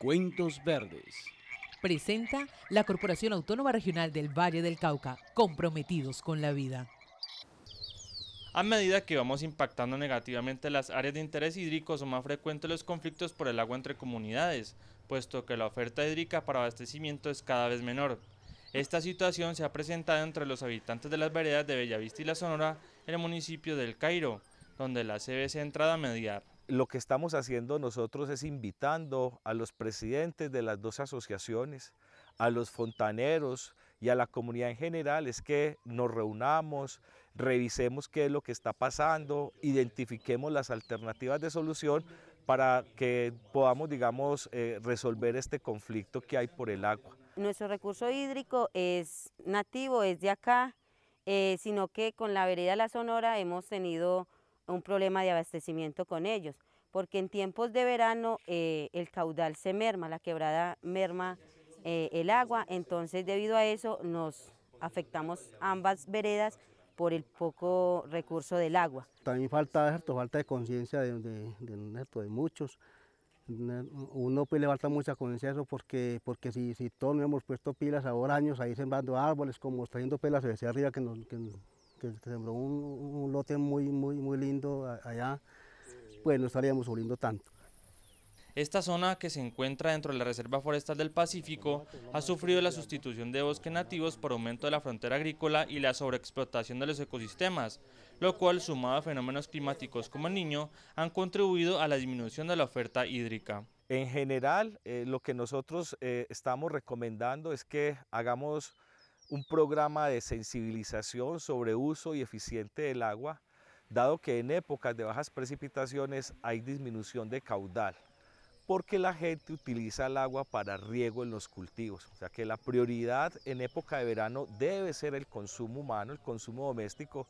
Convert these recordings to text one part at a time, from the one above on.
Cuentos Verdes. Presenta la Corporación Autónoma Regional del Valle del Cauca, comprometidos con la vida. A medida que vamos impactando negativamente las áreas de interés hídrico, son más frecuentes los conflictos por el agua entre comunidades, puesto que la oferta hídrica para abastecimiento es cada vez menor. Esta situación se ha presentado entre los habitantes de las veredas de Bellavista y La Sonora, en el municipio del Cairo, donde la CBC ha a mediar lo que estamos haciendo nosotros es invitando a los presidentes de las dos asociaciones, a los fontaneros y a la comunidad en general, es que nos reunamos, revisemos qué es lo que está pasando, identifiquemos las alternativas de solución para que podamos, digamos, eh, resolver este conflicto que hay por el agua. Nuestro recurso hídrico es nativo, es de acá, eh, sino que con la vereda La Sonora hemos tenido un problema de abastecimiento con ellos, porque en tiempos de verano eh, el caudal se merma, la quebrada merma eh, el agua, entonces debido a eso nos afectamos ambas veredas por el poco recurso del agua. También falta, falta de conciencia de, de, muchos. Uno pues le falta mucha conciencia eso porque, porque si, si todos nos hemos puesto pilas ahora años ahí sembrando árboles, como está pelas desde arriba que nos, que que sembró un, un, lote muy, muy, muy lindo allá, pues no estaríamos oliendo tanto. Esta zona, que se encuentra dentro de la Reserva Forestal del Pacífico, ha sufrido la sustitución de bosques nativos por aumento de la frontera agrícola y la sobreexplotación de los ecosistemas, lo cual, sumado a fenómenos climáticos como el niño, han contribuido a la disminución de la oferta hídrica. En general, eh, lo que nosotros eh, estamos recomendando es que hagamos un programa de sensibilización sobre uso y eficiente del agua, dado que en épocas de bajas precipitaciones hay disminución de caudal, porque la gente utiliza el agua para riego en los cultivos. O sea que la prioridad en época de verano debe ser el consumo humano, el consumo doméstico,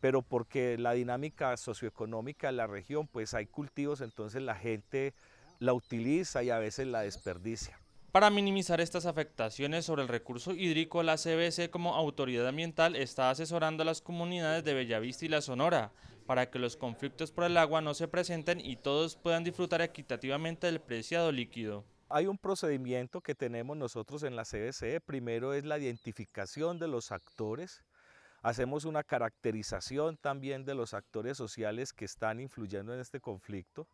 pero porque la dinámica socioeconómica de la región, pues hay cultivos, entonces la gente la utiliza y a veces la desperdicia. Para minimizar estas afectaciones sobre el recurso hídrico, la CBC como autoridad ambiental está asesorando a las comunidades de Bellavista y La Sonora para que los conflictos por el agua no se presenten y todos puedan disfrutar equitativamente del preciado líquido. Hay un procedimiento que tenemos nosotros en la CBC. Primero es la identificación de los actores. Hacemos una caracterización también de los actores sociales que están influyendo en este conflicto.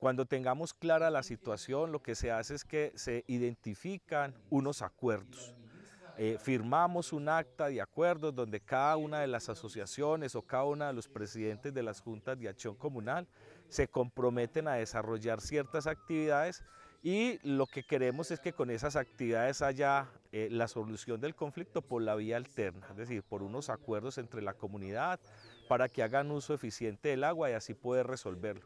Cuando tengamos clara la situación, lo que se hace es que se identifican unos acuerdos. Eh, firmamos un acta de acuerdos donde cada una de las asociaciones o cada uno de los presidentes de las juntas de acción comunal se comprometen a desarrollar ciertas actividades y lo que queremos es que con esas actividades haya eh, la solución del conflicto por la vía alterna, es decir, por unos acuerdos entre la comunidad para que hagan uso eficiente del agua y así poder resolverlo.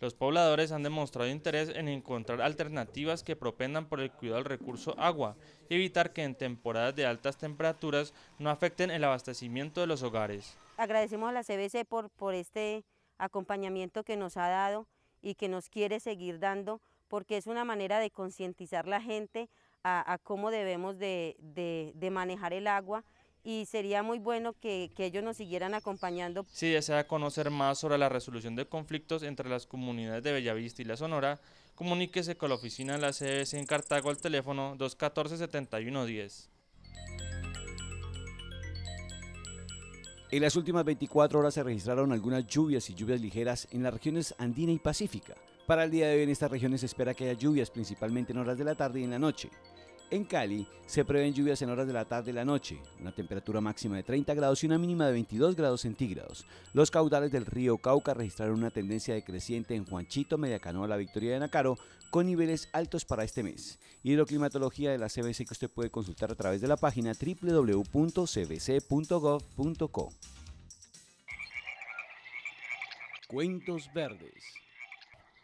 Los pobladores han demostrado interés en encontrar alternativas que propendan por el cuidado del recurso agua y evitar que en temporadas de altas temperaturas no afecten el abastecimiento de los hogares. Agradecemos a la CBC por, este acompañamiento que nos ha dado y que nos quiere seguir dando porque es una manera de concientizar la gente a, cómo debemos de manejar el agua y sería muy bueno que, ellos nos siguieran acompañando. Si desea conocer más sobre la resolución de conflictos entre las comunidades de Bellavista y La Sonora, comuníquese con la oficina de la CBC en Cartago al teléfono 214-7110. En las últimas 24 horas se registraron algunas lluvias y lluvias ligeras en las regiones andina y pacífica. Para el día de hoy en estas regiones se espera que haya lluvias principalmente en horas de la tarde y en la noche. En Cali se prevén lluvias en horas de la tarde y la noche, una temperatura máxima de 30 grados y una mínima de 22 grados centígrados. Los caudales del río Cauca registraron una tendencia decreciente en Juanchito, Mediacanoa, La Victoria de Nacaro, con niveles altos para este mes. Hidroclimatología de la CBC que usted puede consultar a través de la página www.cbc.gov.co. Cuentos Verdes